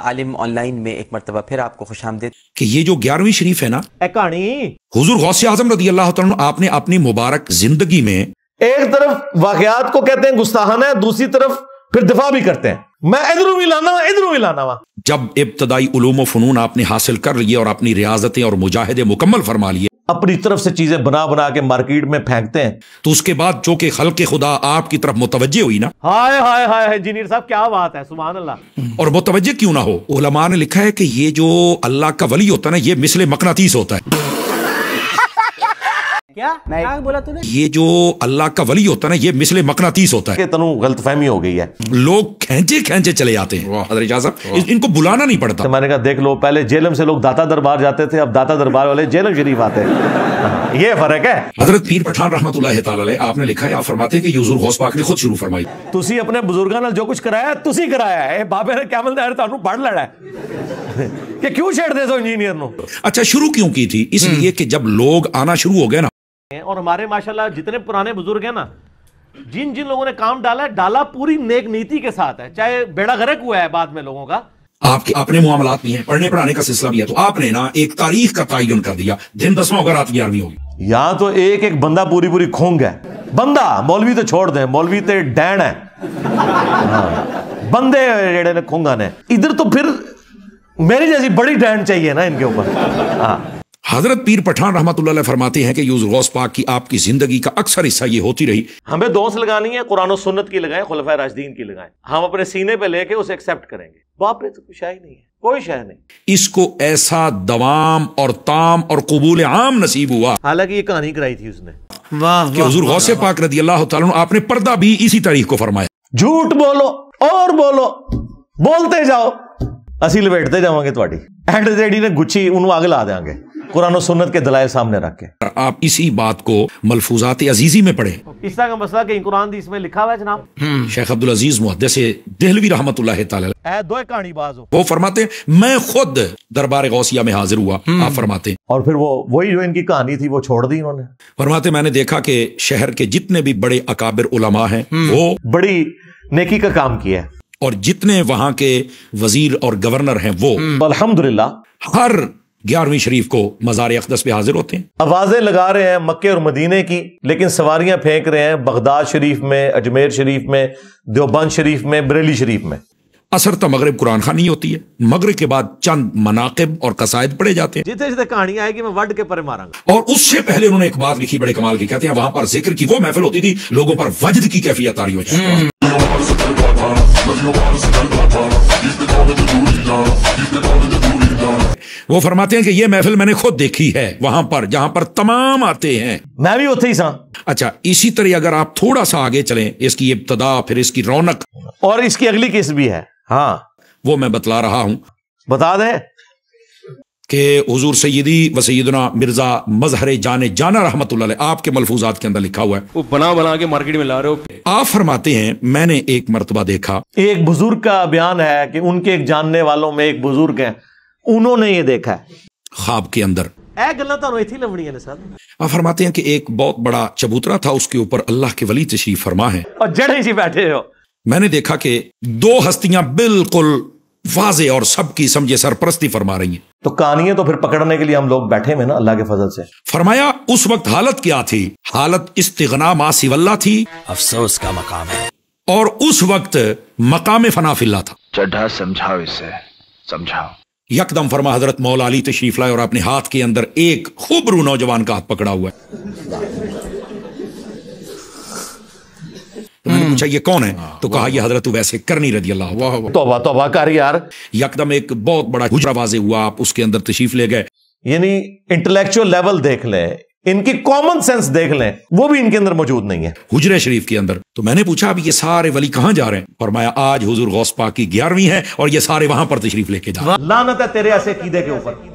आलिम ऑनलाइन में एक मरतबा फिर आपको खुश आमदेद कि ये जो ग्यारहवीं शरीफ है ना कहानी हुजूर गौसे आजम रदी अल्लाह आपने अपनी मुबारक जिंदगी में एक तरफ वाकयात को कहते हैं गुस्ताहाना है दूसरी तरफ फिर दिफा भी करते हैं मैं इधरों भी लाना इधरों भी लाना जब इब्तदाई फनून आपने हासिल कर लिए और अपनी रियाजतें और मुजाहिदे मुकम्मल फरमा लिए अपनी तरफ से चीजें बना बना के मार्केट में फेंकते हैं तो उसके बाद जो कि हल के खुदा आपकी तरफ मुतवजे हुई ना हाय हाय हाय इंजीनियर साहब क्या बात है सुबह अल्लाह और मुतवजे क्यों ना हो उलमा ने लिखा है कि ये जो अल्लाह का वली होता है ना ये मिसले मकनातीस होता है क्या क्या बोला तूने ये जो अल्लाह का वली होता है ना ये मिसले मकनातीस होता है तनु गलतफहमी हो गई है लोग खेचे खेचे चले जाते हैं इनको बुलाना नहीं पड़ता मैंने कहा देख लो पहले जेलम से लोग दाता दरबार जाते थे अब दाता दरबार वाले जेलम शरीफ आते हैं ये फर्क है हजरत पीर पठान रहमत आपने लिखा है आप फरमाते कि यूजुर ने खुद शुरू फरमाई ਤੁਸੀਂ ਆਪਣੇ ਬਜ਼ੁਰਗਾਂ ਨਾਲ ਜੋ ਕੁਝ ਕਰਾਇਆ ਤੁਸੀਂ ਕਰਾਇਆ ਇਹ ਬਾਬੇ ਨੇ ਕਿਆਮਲ ਦਾ ਤੁਹਾਨੂੰ ਪੜ ਲੈਣਾ ਕਿ ਕਿਉਂ ਛੇੜਦੇ ਸੋ ਇੰਜੀਨੀਅਰ ਨੂੰ हैं और हमारे माशाल्लाह जितने पुराने बुजुर्ग हैं ना जिन जिन लोगों ने काम डाला है डाला पूरी नेक नीति के साथ है चाहे बेड़ा गर्क हुआ है बाद में लोगों का आपके अपने मामला भी हैं पढ़ने पढ़ाने का सिलसिला भी है तो आपने ना एक तारीख का तयन कर दिया दिन दसवा होगा रात ग्यारहवीं होगी यहाँ तो एक एक बंदा पूरी पूरी खोंग है बंदा मौलवी तो छोड़ दे मौलवी तो डैन है हाँ, बंदे जेड़े ने खोंगा ने इधर तो फिर मेरी जैसी बड़ी डैन चाहिए ना इनके ऊपर हाँ हजरत पीर पठान रहमत फरमाते हैं कि यूज गौस पाक की आपकी जिंदगी का अक्सर हिस्सा ये होती रही हमें दोस्त लगानी है कुरान और सुन्नत की लगाएं खुलफा राजदीन की लगाएं हम अपने सीने पे लेके उसे एक्सेप्ट करेंगे बाप रे तो कुछ आई नहीं है कोई शह नहीं इसको ऐसा दवाम और ताम और कबूल आम नसीब हुआ हालांकि ये कहानी कराई थी उसने वाहर गौस पाक रदी अल्लाह आपने पर्दा भी इसी तारीख को फरमाया झूठ बोलो और बोलो बोलते जाओ असी लपेटते जावे थोड़ी एंड ਜਿਹੜੀ ने गुच्छी उन्होंने ਅੱਗ ला देंगे कुरान सुन्नत के दलाए सामने रख के आप इसी बात को मलफूजात अजीजी में पढ़े इस तरह का मसला कहीं कुरान दी इसमें लिखा हुआ है जनाब हम्म, शेख अब्दुल अजीज मुहदस दहलवी रहमत दो कहानी बाज हो वो फरमाते मैं खुद दरबार गौसिया में हाजिर हुआ हम्म। आप फरमाते और फिर वो वही जो इनकी कहानी थी वो छोड़ दी उन्होंने फरमाते मैंने देखा कि शहर के जितने भी बड़े अकाबिर उलमा हैं हम्म। वो बड़ी नेकी का काम किया है और जितने वहां के वजीर और गवर्नर हैं वो अलहमदुल्ला हर ग्यारहवीं शरीफ को मजार अकदस पे हाजिर होते हैं आवाज़ें लगा रहे हैं मक्के और मदीने की लेकिन सवारियां फेंक रहे हैं बगदाद शरीफ में अजमेर शरीफ में देवबंद शरीफ में बरेली शरीफ में असर तो मगरब कुरान खानी होती है मगरब के बाद चंद मनाकब और कसायद पढ़े जाते हैं जितने जितने कहानी आएगी मैं वर्ड के परे मारांगा और उससे पहले उन्होंने एक बात लिखी बड़े कमाल की कहते हैं वहां पर जिक्र की वो महफिल होती थी लोगों पर वजद की कैफियत तारी हो जाती वो फरमाते हैं कि ये महफिल मैंने खुद देखी है वहां पर जहां पर तमाम आते हैं मैं भी होते ही सा अच्छा इसी तरह अगर आप थोड़ा सा आगे चलें इसकी इब्तदा फिर इसकी रौनक और इसकी अगली किस्त भी है हाँ वो मैं बतला रहा हूं बता दें कि हजूर सैदी व सैदना मिर्जा मजहर जाने जाना रहमत आपके मलफूजात के अंदर लिखा हुआ है वो बना बना के मार्केट में ला रहे हो आप फरमाते हैं मैंने एक मरतबा देखा एक बुजुर्ग का बयान है कि उनके एक जानने वालों में एक बुजुर्ग है उन्होंने ये देखा है खाब के अंदर फरमाते हैं कि एक बहुत बड़ा चबूतरा था उसके ऊपर अल्लाह के वली तशरीफ फरमा है और जड़े जी बैठे हो मैंने देखा कि दो हस्तियां बिल्कुल वाजे और सबकी समझे सरपरस्ती फरमा रही हैं तो कहानियां तो फिर पकड़ने के लिए हम लोग बैठे हुए ना अल्लाह के फजल से फरमाया उस वक्त हालत क्या थी हालत इस्तना मासीवल्ला थी अफसोस का मकाम है और उस वक्त मकाम फनाफिल्ला था चढ़ा समझाओ इसे समझाओ यकदम फरमा हजरत मौला अली तशरीफ लाए और अपने हाथ के अंदर एक खूबरू नौजवान का हाथ पकड़ा हुआ है तो मैंने हम्म। पूछा ये कौन है हाँ, तो कहा ये हजरत वैसे नहीं रही अल्लाह तोबा तोबा कर यार यकदम एक बहुत बड़ा हुजरा वाजे हुआ आप उसके अंदर तशरीफ ले गए यानी इंटेलेक्चुअल लेवल देख ले इनकी कॉमन सेंस देख लें वो भी इनके अंदर मौजूद नहीं है हुजरे शरीफ के अंदर तो मैंने पूछा अब ये सारे वली कहां जा रहे हैं और मैं आज हुजूर गौसपा की ग्यारहवीं है और ये सारे वहां पर तशरीफ लेके जा लानत है तेरे ऐसे कीदे के ऊपर